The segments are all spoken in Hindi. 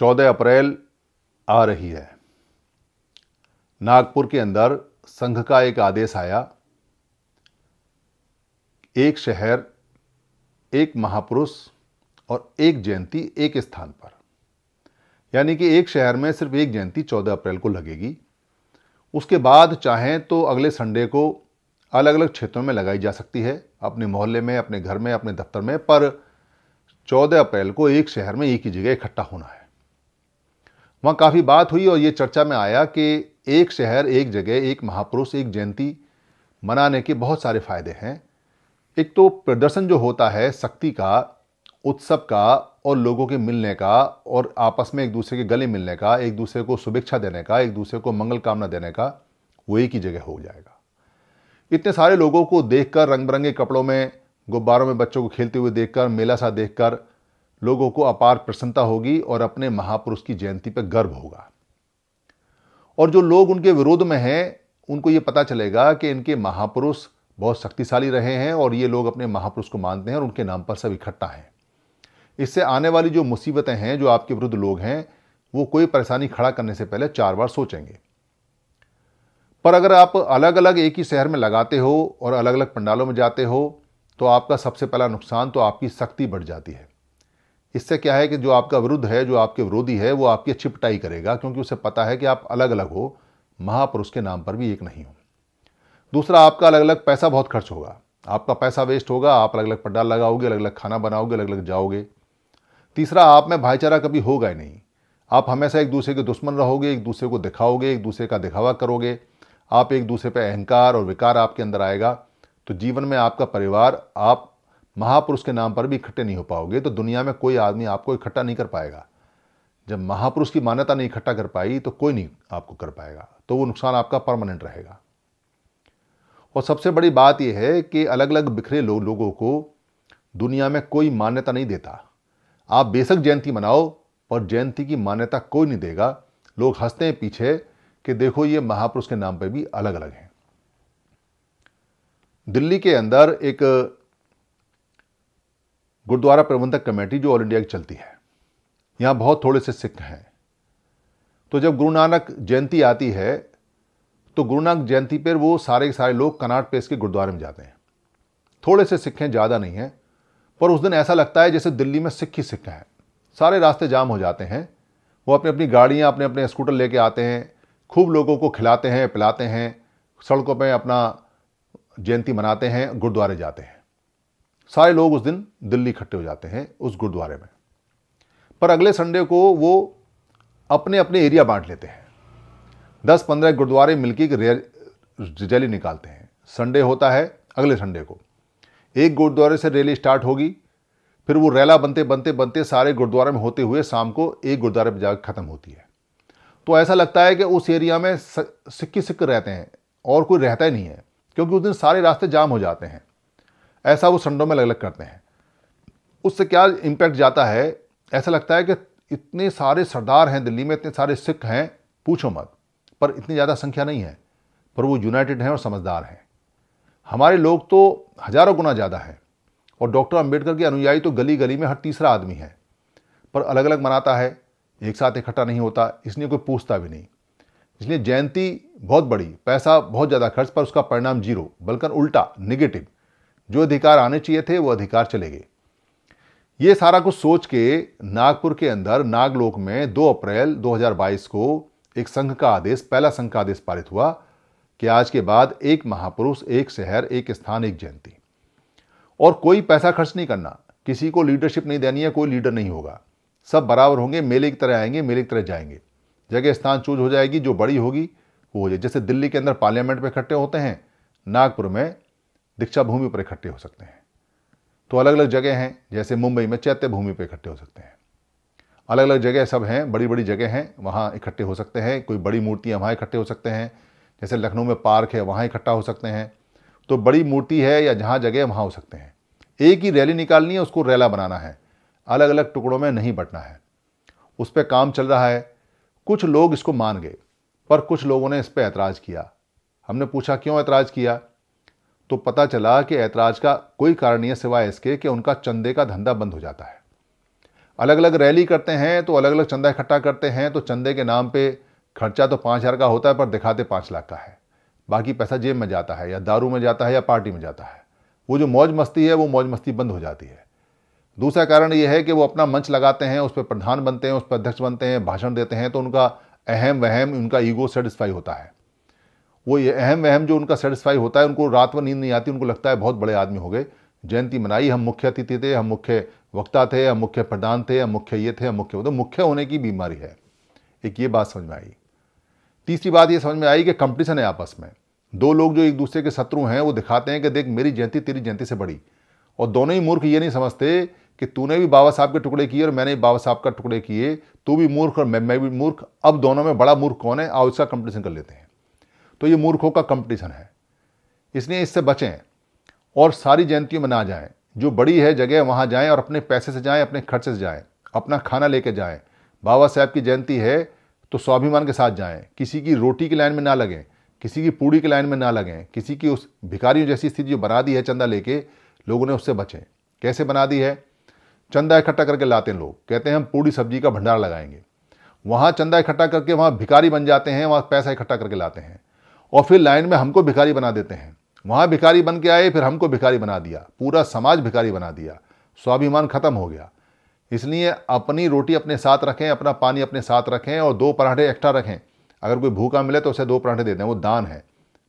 14 अप्रैल आ रही है नागपुर के अंदर संघ का एक आदेश आया एक शहर एक महापुरुष और एक जयंती एक स्थान पर यानी कि एक शहर में सिर्फ एक जयंती 14 अप्रैल को लगेगी उसके बाद चाहें तो अगले संडे को अलग अलग क्षेत्रों में लगाई जा सकती है अपने मोहल्ले में अपने घर में अपने दफ्तर में पर 14 अप्रैल को एक शहर में एक ही जगह इकट्ठा होना है वहाँ काफ़ी बात हुई और ये चर्चा में आया कि एक शहर एक जगह एक महापुरुष एक जयंती मनाने के बहुत सारे फायदे हैं एक तो प्रदर्शन जो होता है शक्ति का उत्सव का और लोगों के मिलने का और आपस में एक दूसरे के गले मिलने का एक दूसरे को शुभेच्छा देने का एक दूसरे को मंगल कामना देने का वो एक ही जगह हो जाएगा इतने सारे लोगों को देखकर रंग बिरंगे कपड़ों में गुब्बारों में बच्चों को खेलते हुए देखकर मेला सा देखकर लोगों को अपार प्रसन्नता होगी और अपने महापुरुष की जयंती पर गर्व होगा और जो लोग उनके विरोध में हैं उनको ये पता चलेगा कि इनके महापुरुष बहुत शक्तिशाली रहे हैं और ये लोग अपने महापुरुष को मानते हैं और उनके नाम पर सब इकट्ठा हैं इससे आने वाली जो मुसीबतें हैं जो आपके विरुद्ध लोग हैं वो कोई परेशानी खड़ा करने से पहले चार बार सोचेंगे पर अगर आप अलग अलग एक ही शहर में लगाते हो और अलग अलग पंडालों में जाते हो तो आपका सबसे पहला नुकसान तो आपकी शक्ति बढ़ जाती है इससे क्या है कि जो आपका विरुद्ध है जो आपके विरोधी है वो आपकी अच्छी पिटाई करेगा क्योंकि उसे पता है कि आप अलग अलग हो महापुरुष के नाम पर भी एक नहीं हो दूसरा आपका अलग अलग पैसा बहुत खर्च होगा आपका पैसा वेस्ट होगा आप अलग अलग पंडाल लगाओगे अलग अलग खाना बनाओगे अलग अलग जाओगे तीसरा आप में भाईचारा कभी होगा ही नहीं आप हमेशा एक दूसरे के दुश्मन रहोगे एक दूसरे को दिखाओगे एक दूसरे का दिखावा करोगे आप एक दूसरे पर अहंकार और विकार आपके अंदर आएगा तो जीवन में आपका परिवार आप महापुरुष के नाम पर भी इकट्ठे नहीं हो पाओगे तो दुनिया में कोई आदमी आपको इकट्ठा नहीं कर पाएगा जब महापुरुष की मान्यता नहीं इकट्ठा कर पाई तो कोई नहीं आपको कर पाएगा तो वो नुकसान आपका परमानेंट रहेगा और सबसे बड़ी बात यह है कि अलग अलग बिखरे लो, लोगों को दुनिया में कोई मान्यता नहीं देता आप बेशक जयंती मनाओ पर जयंती की मान्यता कोई नहीं देगा लोग हंसते हैं पीछे कि देखो ये महापुरुष के नाम पर भी अलग अलग हैं दिल्ली के अंदर एक गुरुद्वारा प्रबंधक कमेटी जो ऑल इंडिया की चलती है यहाँ बहुत थोड़े से सिख हैं तो जब गुरु नानक जयंती आती है तो गुरु नानक जयंती पर वो सारे के सारे लोग कनाट पेस के गुरुद्वारे में जाते हैं थोड़े से सिख हैं ज़्यादा नहीं हैं पर उस दिन ऐसा लगता है जैसे दिल्ली में सिख ही सिख हैं सारे रास्ते जाम हो जाते हैं वो अपनी अपनी गाड़ियाँ अपने अपने स्कूटर लेके आते हैं खूब लोगों को खिलाते हैं पिलाते हैं सड़कों पर अपना जयंती मनाते हैं गुरुद्वारे जाते हैं सारे लोग उस दिन दिल्ली इकट्ठे हो जाते हैं उस गुरुद्वारे में पर अगले संडे को वो अपने अपने एरिया बांट लेते हैं दस पंद्रह गुरुद्वारे मिलकर रैली निकालते हैं संडे होता है अगले संडे को एक गुरुद्वारे से रैली स्टार्ट होगी फिर वो रैला बनते बनते बनते सारे गुरुद्वारे में होते हुए शाम को एक गुरुद्वारे पर जाकर ख़त्म होती है तो ऐसा लगता है कि उस एरिया में सिक्के सिक्के रहते हैं और कोई रहता ही नहीं है क्योंकि उस दिन सारे रास्ते जाम हो जाते हैं ऐसा वो संडों में अलग अलग करते हैं उससे क्या इम्पैक्ट जाता है ऐसा लगता है कि इतने सारे सरदार हैं दिल्ली में इतने सारे सिख हैं पूछो मत पर इतनी ज़्यादा संख्या नहीं है पर वो यूनाइटेड हैं और समझदार हैं हमारे लोग तो हज़ारों गुना ज़्यादा हैं और डॉक्टर अंबेडकर के अनुयायी तो गली गली में हर तीसरा आदमी है पर अलग अलग मनाता है एक साथ इकट्ठा नहीं होता इसलिए कोई पूछता भी नहीं इसलिए जयंती बहुत बड़ी पैसा बहुत ज़्यादा खर्च पर उसका परिणाम जीरो बल्कि उल्टा निगेटिव जो अधिकार आने चाहिए थे वो अधिकार चले गए ये सारा कुछ सोच के नागपुर के अंदर नागलोक में 2 अप्रैल 2022 को एक संघ का आदेश पहला संघ का आदेश पारित हुआ कि आज के बाद एक महापुरुष एक शहर एक स्थान एक जयंती और कोई पैसा खर्च नहीं करना किसी को लीडरशिप नहीं देनी है कोई लीडर नहीं होगा सब बराबर होंगे मेले की तरह आएंगे मेले की तरह जाएंगे जगह स्थान चूज हो जाएगी जो बड़ी होगी वो हो जाए जैसे दिल्ली के अंदर पार्लियामेंट में इकट्ठे होते हैं नागपुर में दीक्षा भूमि पर इकट्ठे हो सकते हैं तो अलग अलग जगह हैं जैसे मुंबई में चैत्य भूमि पर इकट्ठे हो सकते हैं अलग अलग जगह सब हैं बड़ी बड़ी जगह हैं वहाँ इकट्ठे हो सकते हैं कोई बड़ी मूर्तियाँ वहाँ इकट्ठे हो सकते हैं जैसे लखनऊ में पार्क है वहाँ इकट्ठा हो सकते हैं तो बड़ी मूर्ति है या जहाँ जगह वहाँ हो सकते हैं एक ही रैली निकालनी है उसको रैला बनाना है अलग अलग टुकड़ों में नहीं बटना है उस पर काम चल रहा है कुछ लोग इसको मान गए पर कुछ लोगों ने इस पर ऐतराज़ किया हमने पूछा क्यों ऐतराज़ किया तो पता चला कि ऐतराज का कोई कारण यह है सिवाय इसके कि उनका चंदे का धंधा बंद हो जाता है अलग अलग रैली करते हैं तो अलग अलग चंदा इकट्ठा करते हैं तो चंदे के नाम पे खर्चा तो पाँच हज़ार का होता है पर दिखाते पाँच लाख का है बाकी पैसा जेब में जाता है या दारू में जाता है या पार्टी में जाता है वो जो मौज मस्ती है वो मौज मस्ती बंद हो जाती है दूसरा कारण ये है कि वो अपना मंच लगाते हैं उस पर प्रधान बनते हैं उस पर अध्यक्ष बनते हैं भाषण देते हैं तो उनका अहम वहम उनका ईगो सेटिस्फाई होता है वो ये अहम वहम जो उनका सेटिस्फाई होता है उनको रात में नींद नहीं आती उनको लगता है बहुत बड़े आदमी हो गए जयंती मनाई हम मुख्य अतिथि थे हम मुख्य वक्ता थे हम मुख्य प्रधान थे हम मुख्य ये थे हम मुख्य होते तो मुख्य होने की बीमारी है एक ये बात समझ में आई तीसरी बात ये समझ में आई कि कंपटीशन है आपस में दो लोग जो एक दूसरे के शत्रु हैं वो दिखाते हैं कि देख मेरी जयंती तेरी जयंती से बड़ी और दोनों ही मूर्ख ये नहीं समझते कि तूने भी बाबा साहब के टुकड़े किए और मैंने भी बाबा साहब का टुकड़े किए तू भी मूर्ख और मैं मैं भी मूर्ख अब दोनों में बड़ा मूर्ख कौन है आओ इसका कंपटीशन कर लेते हैं तो ये मूर्खों का कंपटीशन है इसलिए इससे बचें और सारी जयंतियों में ना जाएं जो बड़ी है जगह वहाँ जाएं और अपने पैसे से जाएं अपने खर्चे से जाएं अपना खाना लेके जाएं बाबा साहब की जयंती है तो स्वाभिमान के साथ जाएं किसी की रोटी की लाइन में ना लगें किसी की पूड़ी की लाइन में ना लगें किसी की उस भिखारियों जैसी स्थिति जो बना दी है चंदा लेके लोगों ने उससे बचें कैसे बना दी है चंदा इकट्ठा करके लाते हैं लोग कहते हैं हम पूड़ी सब्जी का भंडार लगाएंगे वहाँ चंदा इकट्ठा करके वहाँ भिखारी बन जाते हैं वहाँ पैसा इकट्ठा करके लाते हैं और फिर लाइन में हमको भिखारी बना देते हैं वहाँ भिखारी बन के आए फिर हमको भिखारी बना दिया पूरा समाज भिखारी बना दिया स्वाभिमान खत्म हो गया इसलिए अपनी रोटी अपने साथ रखें अपना पानी अपने साथ रखें और दो पराठे एक्स्ट्रा रखें अगर कोई भूखा मिले तो उसे दो पराठे दे दें वो दान है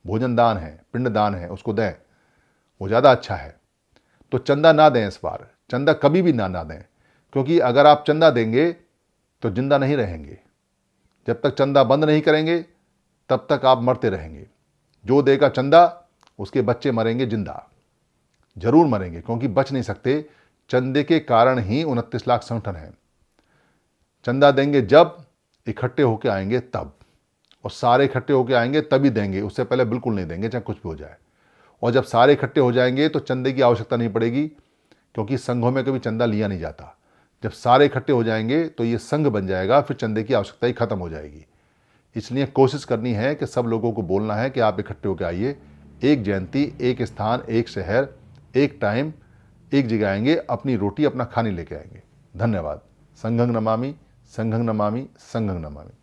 भोजन दान है पिंड दान है उसको दें वो ज़्यादा अच्छा है तो चंदा ना दें इस बार चंदा कभी भी ना ना दें क्योंकि अगर आप चंदा देंगे तो जिंदा नहीं रहेंगे जब तक चंदा बंद नहीं करेंगे तब तक आप मरते रहेंगे जो देगा चंदा उसके बच्चे मरेंगे जिंदा जरूर मरेंगे क्योंकि बच नहीं सकते चंदे के कारण ही उनतीस लाख संगठन हैं चंदा देंगे जब इकट्ठे होकर आएंगे तब और सारे इकट्ठे होकर आएंगे तभी देंगे उससे पहले बिल्कुल नहीं देंगे चाहे कुछ भी हो जाए और जब सारे इकट्ठे हो जाएंगे तो चंदे की आवश्यकता नहीं पड़ेगी क्योंकि संघों में कभी चंदा लिया नहीं जाता जब सारे इकट्ठे हो जाएंगे तो ये संघ बन जाएगा फिर चंदे की आवश्यकता ही खत्म हो जाएगी इसलिए कोशिश करनी है कि सब लोगों को बोलना है कि आप इकट्ठे होकर आइए एक जयंती एक स्थान एक शहर एक टाइम एक जगह आएंगे अपनी रोटी अपना खाने लेके आएंगे धन्यवाद संघंग नमामि संघंग नमामि संघंग नमामि